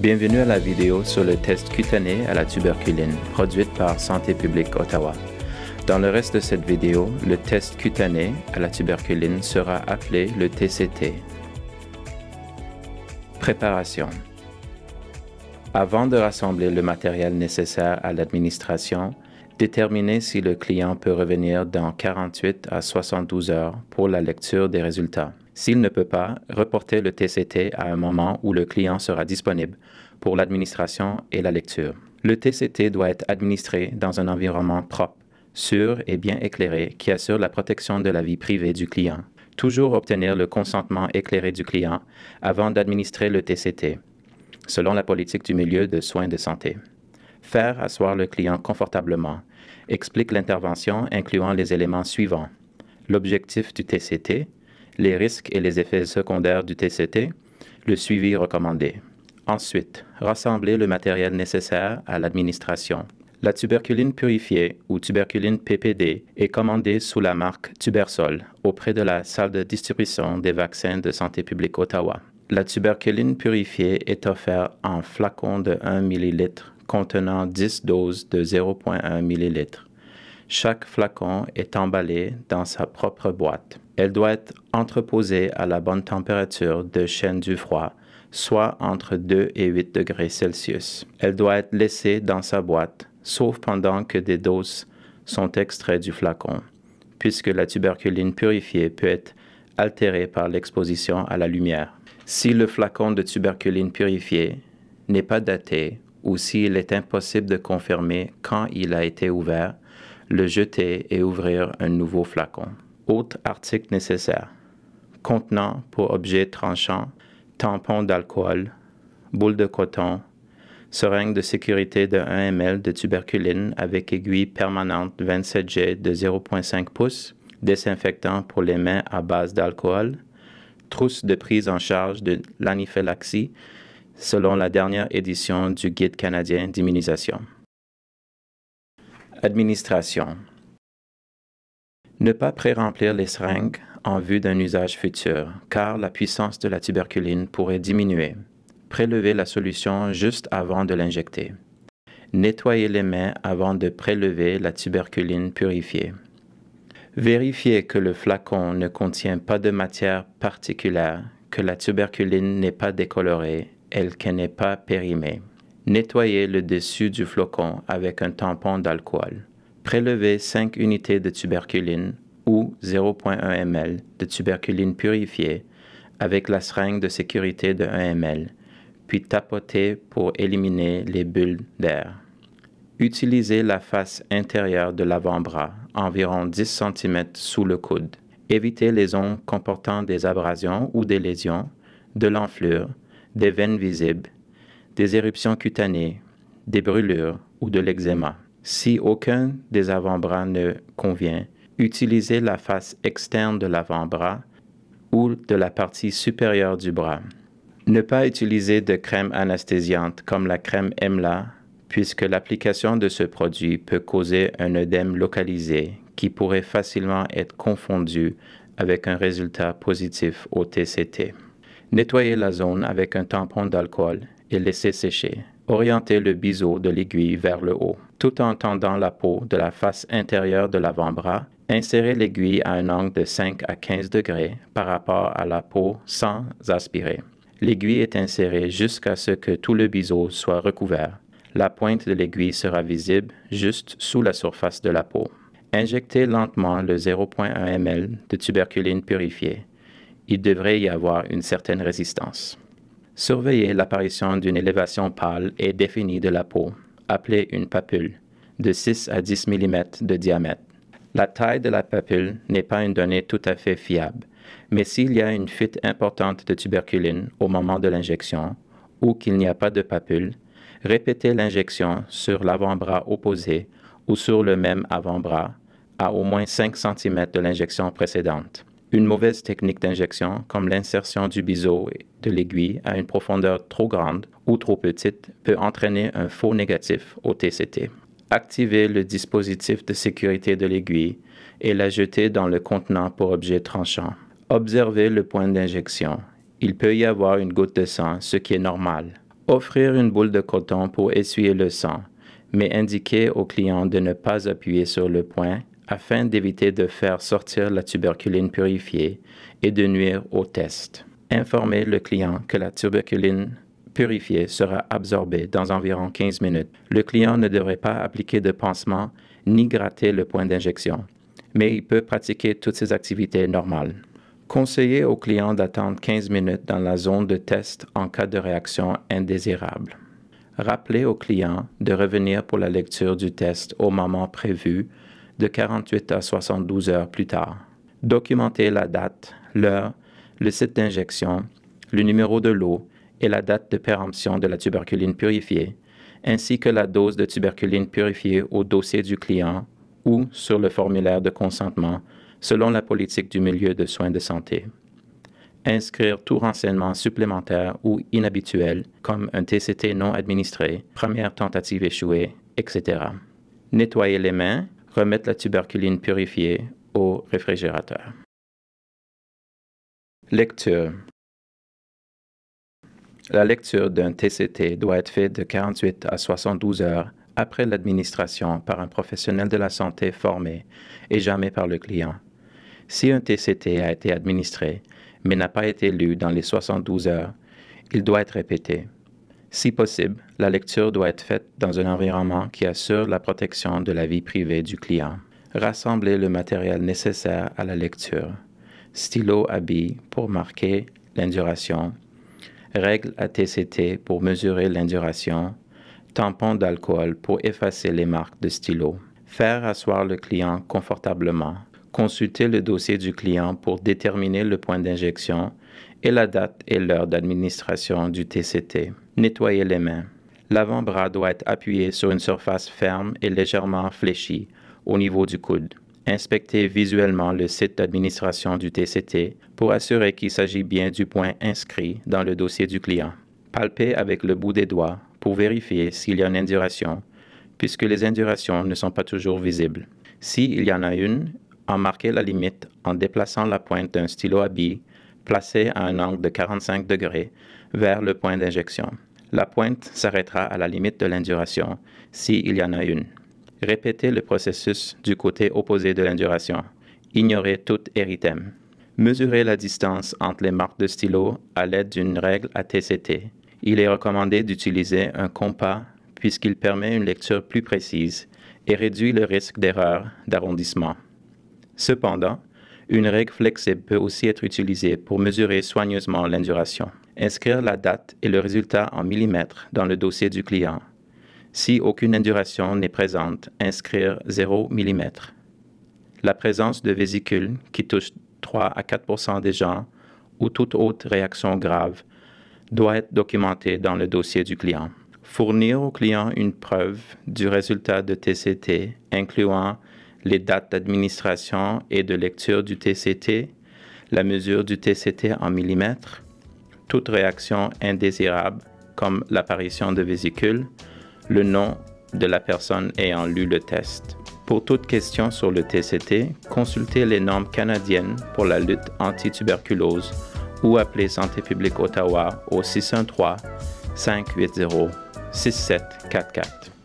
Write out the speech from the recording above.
Bienvenue à la vidéo sur le test cutané à la tuberculine produite par Santé publique Ottawa. Dans le reste de cette vidéo, le test cutané à la tuberculine sera appelé le TCT. Préparation. Avant de rassembler le matériel nécessaire à l'administration, déterminez si le client peut revenir dans 48 à 72 heures pour la lecture des résultats. S'il ne peut pas, reporter le TCT à un moment où le client sera disponible pour l'administration et la lecture. Le TCT doit être administré dans un environnement propre, sûr et bien éclairé qui assure la protection de la vie privée du client. Toujours obtenir le consentement éclairé du client avant d'administrer le TCT, selon la politique du milieu de soins de santé. Faire asseoir le client confortablement. Explique l'intervention incluant les éléments suivants. L'objectif du TCT, les risques et les effets secondaires du TCT, le suivi recommandé. Ensuite, rassembler le matériel nécessaire à l'administration. La tuberculine purifiée ou tuberculine PPD est commandée sous la marque Tubersol auprès de la salle de distribution des vaccins de santé publique Ottawa. La tuberculine purifiée est offerte en flacon de 1 ml contenant 10 doses de 0,1 ml. Chaque flacon est emballé dans sa propre boîte. Elle doit être entreposée à la bonne température de chaîne du froid, soit entre 2 et 8 degrés Celsius. Elle doit être laissée dans sa boîte, sauf pendant que des doses sont extraites du flacon, puisque la tuberculine purifiée peut être altérée par l'exposition à la lumière. Si le flacon de tuberculine purifiée n'est pas daté ou s'il est impossible de confirmer quand il a été ouvert, le jeter et ouvrir un nouveau flacon. Autre article nécessaire. Contenant pour objets tranchant, tampon d'alcool, boule de coton, seringue de sécurité de 1 ml de tuberculine avec aiguille permanente 27G de 0,5 pouces, désinfectant pour les mains à base d'alcool, trousse de prise en charge de l'anaphylaxie selon la dernière édition du Guide canadien d'immunisation. Administration. Ne pas pré-remplir les seringues en vue d'un usage futur, car la puissance de la tuberculine pourrait diminuer. Prélever la solution juste avant de l'injecter. Nettoyez les mains avant de prélever la tuberculine purifiée. Vérifiez que le flacon ne contient pas de matière particulière, que la tuberculine n'est pas décolorée elle qu'elle n'est pas périmée. Nettoyez le dessus du flocon avec un tampon d'alcool. Prélevez 5 unités de tuberculine ou 0,1 ml de tuberculine purifiée avec la seringue de sécurité de 1 ml, puis tapotez pour éliminer les bulles d'air. Utilisez la face intérieure de l'avant-bras, environ 10 cm sous le coude. Évitez les ondes comportant des abrasions ou des lésions, de l'enflure, des veines visibles des éruptions cutanées, des brûlures ou de l'eczéma. Si aucun des avant-bras ne convient, utilisez la face externe de l'avant-bras ou de la partie supérieure du bras. Ne pas utiliser de crème anesthésiante comme la crème EMLA, puisque l'application de ce produit peut causer un œdème localisé qui pourrait facilement être confondu avec un résultat positif au TCT. Nettoyez la zone avec un tampon d'alcool et laisser sécher. Orientez le biseau de l'aiguille vers le haut, tout en tendant la peau de la face intérieure de l'avant-bras. Insérez l'aiguille à un angle de 5 à 15 degrés par rapport à la peau sans aspirer. L'aiguille est insérée jusqu'à ce que tout le biseau soit recouvert. La pointe de l'aiguille sera visible juste sous la surface de la peau. Injectez lentement le 0.1 ml de tuberculine purifiée. Il devrait y avoir une certaine résistance. Surveillez l'apparition d'une élévation pâle et définie de la peau, appelée une papule, de 6 à 10 mm de diamètre. La taille de la papule n'est pas une donnée tout à fait fiable, mais s'il y a une fuite importante de tuberculine au moment de l'injection ou qu'il n'y a pas de papule, répétez l'injection sur l'avant-bras opposé ou sur le même avant-bras à au moins 5 cm de l'injection précédente. Une mauvaise technique d'injection, comme l'insertion du biseau de l'aiguille à une profondeur trop grande ou trop petite, peut entraîner un faux négatif au TCT. Activez le dispositif de sécurité de l'aiguille et la jetez dans le contenant pour objet tranchant. Observez le point d'injection. Il peut y avoir une goutte de sang, ce qui est normal. Offrir une boule de coton pour essuyer le sang, mais indiquer au client de ne pas appuyer sur le point afin d'éviter de faire sortir la tuberculine purifiée et de nuire au test. Informez le client que la tuberculine purifiée sera absorbée dans environ 15 minutes. Le client ne devrait pas appliquer de pansement ni gratter le point d'injection, mais il peut pratiquer toutes ses activités normales. Conseillez au client d'attendre 15 minutes dans la zone de test en cas de réaction indésirable. Rappelez au client de revenir pour la lecture du test au moment prévu de 48 à 72 heures plus tard. Documenter la date, l'heure, le site d'injection, le numéro de l'eau et la date de péremption de la tuberculine purifiée, ainsi que la dose de tuberculine purifiée au dossier du client ou sur le formulaire de consentement selon la politique du milieu de soins de santé. Inscrire tout renseignement supplémentaire ou inhabituel, comme un TCT non administré, première tentative échouée, etc. Nettoyer les mains remettre la tuberculine purifiée au réfrigérateur. Lecture. La lecture d'un TCT doit être faite de 48 à 72 heures après l'administration par un professionnel de la santé formé et jamais par le client. Si un TCT a été administré mais n'a pas été lu dans les 72 heures, il doit être répété. Si possible, la lecture doit être faite dans un environnement qui assure la protection de la vie privée du client. Rassemblez le matériel nécessaire à la lecture. Stylo à billes pour marquer l'induration. Règle à TCT pour mesurer l'induration. Tampon d'alcool pour effacer les marques de stylo. Faire asseoir le client confortablement. Consulter le dossier du client pour déterminer le point d'injection et la date et l'heure d'administration du TCT. Nettoyez les mains. L'avant-bras doit être appuyé sur une surface ferme et légèrement fléchie au niveau du coude. Inspectez visuellement le site d'administration du TCT pour assurer qu'il s'agit bien du point inscrit dans le dossier du client. Palpez avec le bout des doigts pour vérifier s'il y a une induration, puisque les indurations ne sont pas toujours visibles. S'il y en a une, en marquez la limite en déplaçant la pointe d'un stylo à billes Placé à un angle de 45 degrés vers le point d'injection. La pointe s'arrêtera à la limite de l'induration, s'il y en a une. Répétez le processus du côté opposé de l'induration. Ignorez tout érythème. Mesurez la distance entre les marques de stylo à l'aide d'une règle à TCT. Il est recommandé d'utiliser un compas puisqu'il permet une lecture plus précise et réduit le risque d'erreur d'arrondissement. Cependant, une règle flexible peut aussi être utilisée pour mesurer soigneusement l'induration. Inscrire la date et le résultat en millimètres dans le dossier du client. Si aucune induration n'est présente, inscrire 0 mm. La présence de vésicules qui touchent 3 à 4 des gens ou toute autre réaction grave doit être documentée dans le dossier du client. Fournir au client une preuve du résultat de TCT, incluant les dates d'administration et de lecture du TCT, la mesure du TCT en millimètres, toute réaction indésirable comme l'apparition de vésicules, le nom de la personne ayant lu le test. Pour toute question sur le TCT, consultez les normes canadiennes pour la lutte anti-tuberculose ou appelez Santé publique Ottawa au 613 580 6744.